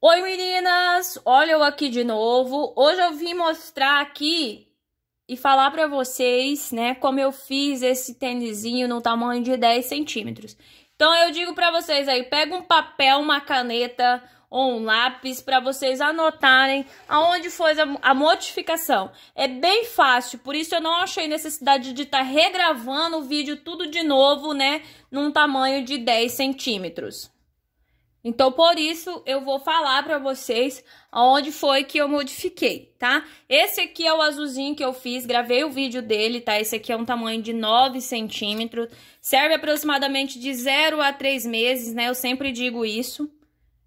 Oi meninas, olha eu aqui de novo. Hoje eu vim mostrar aqui e falar pra vocês, né, como eu fiz esse tênisinho no tamanho de 10 centímetros. Então eu digo pra vocês aí, pega um papel, uma caneta ou um lápis pra vocês anotarem aonde foi a modificação. É bem fácil, por isso eu não achei necessidade de estar tá regravando o vídeo tudo de novo, né, num tamanho de 10 centímetros. Então, por isso, eu vou falar para vocês onde foi que eu modifiquei, tá? Esse aqui é o azulzinho que eu fiz, gravei o vídeo dele, tá? Esse aqui é um tamanho de 9 centímetros, serve aproximadamente de 0 a 3 meses, né? Eu sempre digo isso,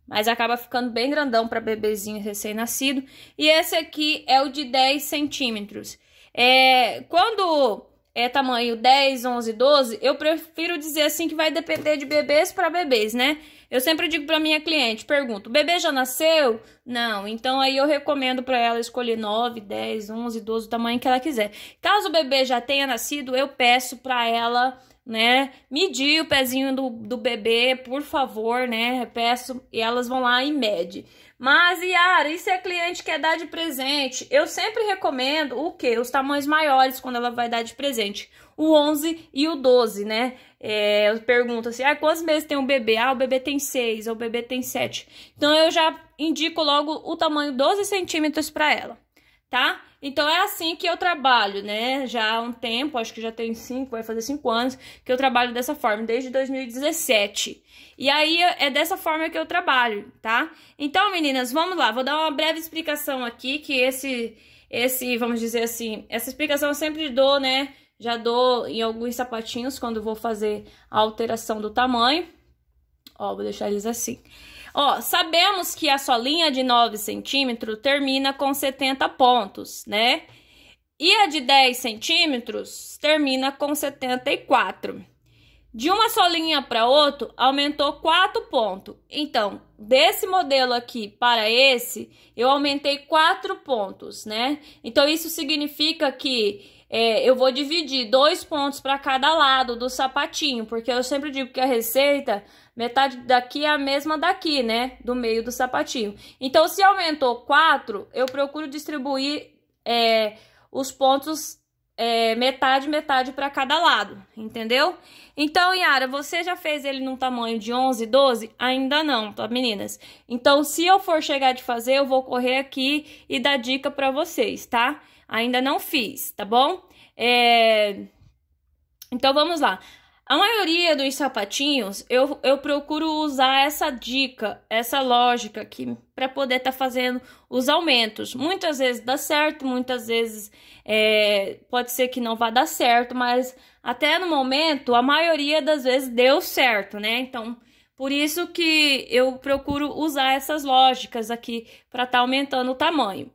mas acaba ficando bem grandão para bebezinho recém-nascido. E esse aqui é o de 10 centímetros. É, quando é tamanho 10, 11, 12, eu prefiro dizer assim que vai depender de bebês para bebês, né? Eu sempre digo para minha cliente, pergunto, o bebê já nasceu? Não, então aí eu recomendo para ela escolher 9, 10, 11, 12, o tamanho que ela quiser. Caso o bebê já tenha nascido, eu peço para ela, né, medir o pezinho do, do bebê, por favor, né, peço, e elas vão lá e mede. Mas, Yara, e se a cliente quer dar de presente? Eu sempre recomendo o quê? Os tamanhos maiores quando ela vai dar de presente. O 11 e o 12, né? É, pergunto assim, ah, quantos meses tem um bebê? Ah, o bebê tem 6, o bebê tem 7. Então, eu já indico logo o tamanho 12 centímetros para ela tá? Então é assim que eu trabalho, né? Já há um tempo, acho que já tem cinco, vai fazer cinco anos que eu trabalho dessa forma, desde 2017. E aí é dessa forma que eu trabalho, tá? Então, meninas, vamos lá, vou dar uma breve explicação aqui que esse esse, vamos dizer assim, essa explicação eu sempre dou, né? Já dou em alguns sapatinhos quando vou fazer a alteração do tamanho. Ó, vou deixar eles assim. Ó, sabemos que a linha de 9 centímetros termina com 70 pontos, né? E a de 10 centímetros termina com 74. De uma só linha para outra, aumentou 4 pontos. Então, desse modelo aqui para esse, eu aumentei 4 pontos, né? Então, isso significa que é, eu vou dividir dois pontos para cada lado do sapatinho, porque eu sempre digo que a receita, metade daqui é a mesma daqui, né? Do meio do sapatinho. Então, se aumentou quatro, eu procuro distribuir é, os pontos é, metade, metade para cada lado, entendeu? Então, Yara, você já fez ele num tamanho de 11, 12? Ainda não, tá, meninas? Então, se eu for chegar de fazer, eu vou correr aqui e dar dica para vocês, tá? Ainda não fiz, tá bom? É... Então vamos lá. A maioria dos sapatinhos eu, eu procuro usar essa dica, essa lógica aqui para poder estar tá fazendo os aumentos. Muitas vezes dá certo, muitas vezes é, pode ser que não vá dar certo, mas até no momento a maioria das vezes deu certo, né? Então por isso que eu procuro usar essas lógicas aqui para estar tá aumentando o tamanho.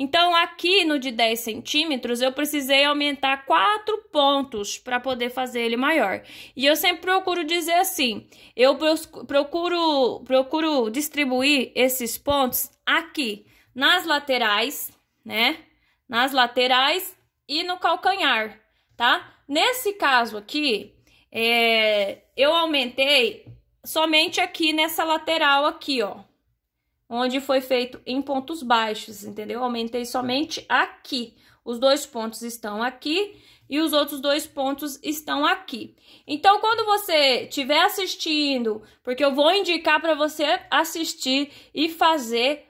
Então, aqui no de 10 centímetros, eu precisei aumentar 4 pontos para poder fazer ele maior. E eu sempre procuro dizer assim, eu procuro, procuro distribuir esses pontos aqui, nas laterais, né? Nas laterais e no calcanhar, tá? Nesse caso aqui, é, eu aumentei somente aqui nessa lateral aqui, ó onde foi feito em pontos baixos, entendeu? Aumentei somente aqui. Os dois pontos estão aqui e os outros dois pontos estão aqui. Então, quando você estiver assistindo, porque eu vou indicar para você assistir e fazer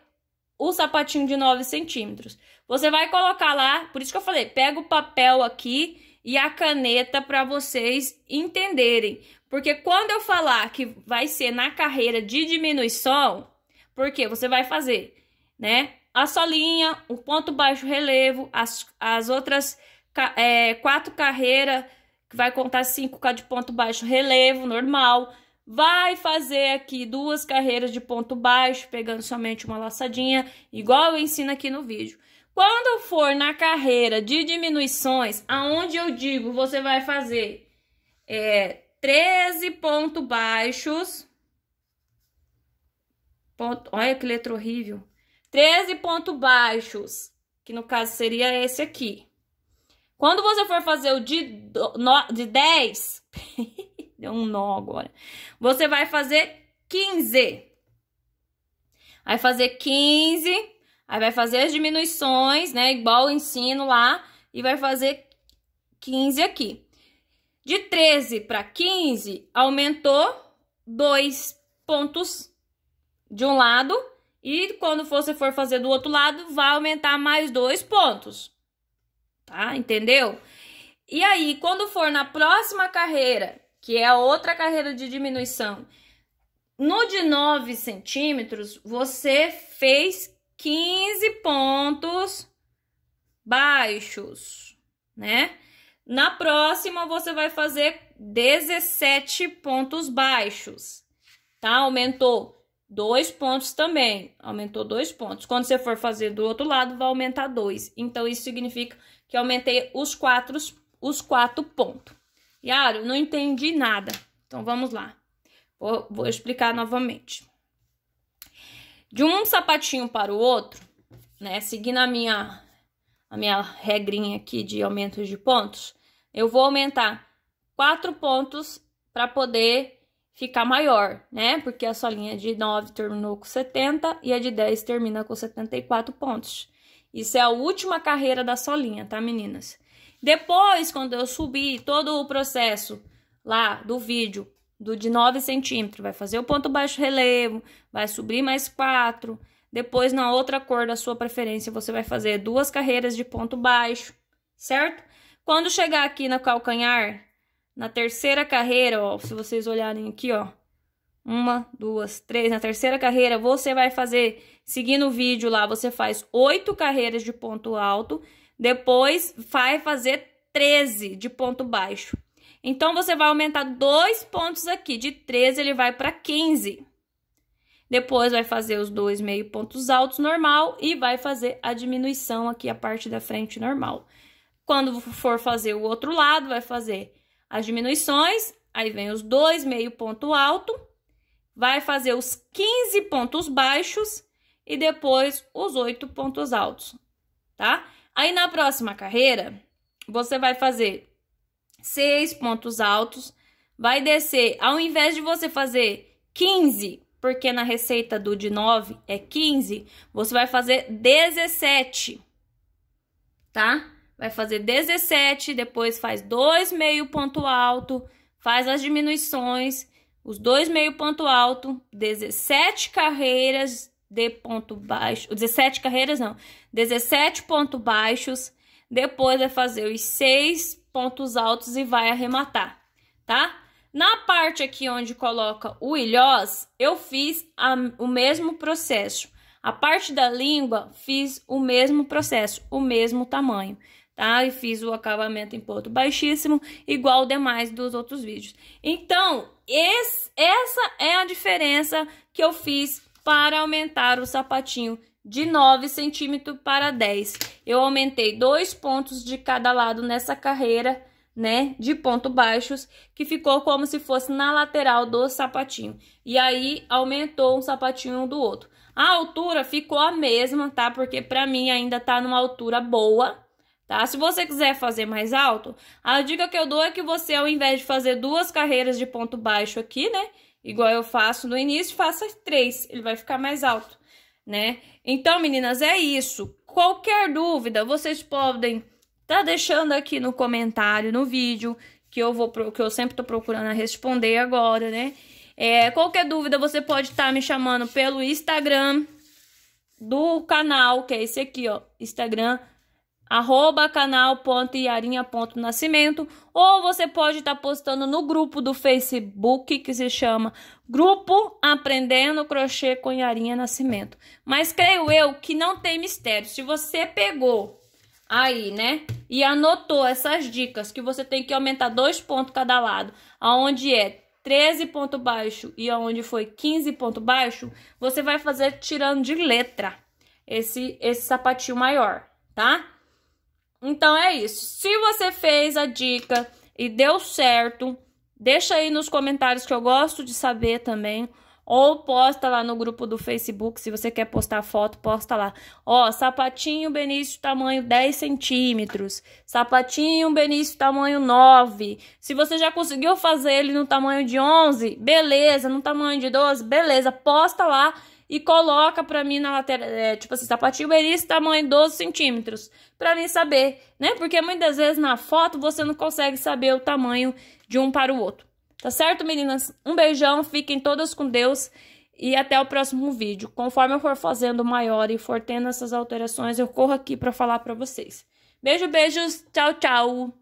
o sapatinho de 9 centímetros. Você vai colocar lá, por isso que eu falei, pega o papel aqui e a caneta para vocês entenderem. Porque quando eu falar que vai ser na carreira de diminuição, porque você vai fazer, né? A solinha, o ponto baixo relevo, as, as outras é, quatro carreiras, que vai contar 5K de ponto baixo relevo, normal. Vai fazer aqui duas carreiras de ponto baixo, pegando somente uma laçadinha, igual eu ensino aqui no vídeo. Quando for na carreira de diminuições, aonde eu digo você vai fazer é, 13 pontos baixos, Ponto, olha que letra horrível. 13 pontos baixos, que no caso seria esse aqui. Quando você for fazer o de, no, de 10, deu um nó agora, você vai fazer 15. Vai fazer 15, aí vai fazer as diminuições, né, igual o ensino lá, e vai fazer 15 aqui. De 13 para 15, aumentou 2 pontos de um lado e quando você for fazer do outro lado, vai aumentar mais dois pontos. Tá? Entendeu? E aí, quando for na próxima carreira, que é a outra carreira de diminuição, no de 9 centímetros, você fez 15 pontos baixos, né? Na próxima, você vai fazer 17 pontos baixos, tá? Aumentou dois pontos também, aumentou dois pontos. Quando você for fazer do outro lado, vai aumentar dois. Então, isso significa que aumentei os quatro, os quatro pontos. Yara, não entendi nada. Então, vamos lá. Vou, vou explicar novamente. De um sapatinho para o outro, né, seguindo a minha, a minha regrinha aqui de aumentos de pontos, eu vou aumentar quatro pontos para poder ficar maior, né? Porque a sua linha de 9 terminou com 70 e a de 10 termina com 74 pontos. Isso é a última carreira da sua linha, tá, meninas? Depois, quando eu subir todo o processo lá do vídeo, do de 9 centímetros, vai fazer o ponto baixo relevo, vai subir mais 4. Depois, na outra cor da sua preferência, você vai fazer duas carreiras de ponto baixo, certo? Quando chegar aqui na calcanhar, na terceira carreira, ó, se vocês olharem aqui, ó, uma, duas, três. Na terceira carreira, você vai fazer, seguindo o vídeo lá, você faz oito carreiras de ponto alto, depois vai fazer 13 de ponto baixo. Então, você vai aumentar dois pontos aqui, de 13 ele vai para 15. Depois, vai fazer os dois meio pontos altos normal e vai fazer a diminuição aqui, a parte da frente normal. Quando for fazer o outro lado, vai fazer as diminuições, aí vem os dois meio ponto alto, vai fazer os 15 pontos baixos e depois os oito pontos altos, tá? Aí na próxima carreira, você vai fazer seis pontos altos, vai descer, ao invés de você fazer 15, porque na receita do de 9 é 15, você vai fazer 17, tá? vai fazer 17, depois faz dois meio ponto alto, faz as diminuições, os dois meio ponto alto, 17 carreiras de ponto baixo, 17 carreiras não, 17 pontos baixos, depois vai fazer os seis pontos altos e vai arrematar, tá? Na parte aqui onde coloca o ilhós, eu fiz a, o mesmo processo. A parte da língua, fiz o mesmo processo, o mesmo tamanho tá? E fiz o acabamento em ponto baixíssimo, igual demais dos outros vídeos. Então, esse, essa é a diferença que eu fiz para aumentar o sapatinho de 9 centímetros para 10. Eu aumentei dois pontos de cada lado nessa carreira, né, de ponto baixos, que ficou como se fosse na lateral do sapatinho. E aí, aumentou um sapatinho um do outro. A altura ficou a mesma, tá? Porque pra mim ainda tá numa altura boa, Tá? Se você quiser fazer mais alto, a dica que eu dou é que você, ao invés de fazer duas carreiras de ponto baixo aqui, né? Igual eu faço no início, faça três, ele vai ficar mais alto, né? Então, meninas, é isso. Qualquer dúvida, vocês podem tá deixando aqui no comentário, no vídeo, que eu vou que eu sempre tô procurando responder agora, né? É, qualquer dúvida, você pode estar tá me chamando pelo Instagram do canal, que é esse aqui, ó, Instagram arroba nascimento ou você pode estar tá postando no grupo do Facebook que se chama Grupo Aprendendo Crochê com Iarinha Nascimento. Mas creio eu que não tem mistério. Se você pegou aí, né, e anotou essas dicas que você tem que aumentar dois pontos cada lado, aonde é 13 ponto baixo e aonde foi 15 ponto baixo, você vai fazer tirando de letra esse, esse sapatinho maior, Tá? Então é isso. Se você fez a dica e deu certo, deixa aí nos comentários que eu gosto de saber também. Ou posta lá no grupo do Facebook, se você quer postar foto, posta lá. Ó, sapatinho Benício tamanho 10 centímetros, sapatinho Benício tamanho 9. Se você já conseguiu fazer ele no tamanho de 11, beleza, no tamanho de 12, beleza, posta lá e coloca pra mim na lateral, é, tipo assim, sapatinho Benício tamanho 12 centímetros, pra mim saber, né? Porque muitas vezes na foto você não consegue saber o tamanho de um para o outro. Tá certo, meninas? Um beijão, fiquem todas com Deus e até o próximo vídeo. Conforme eu for fazendo maior e for tendo essas alterações, eu corro aqui para falar para vocês. Beijo, beijos, tchau, tchau!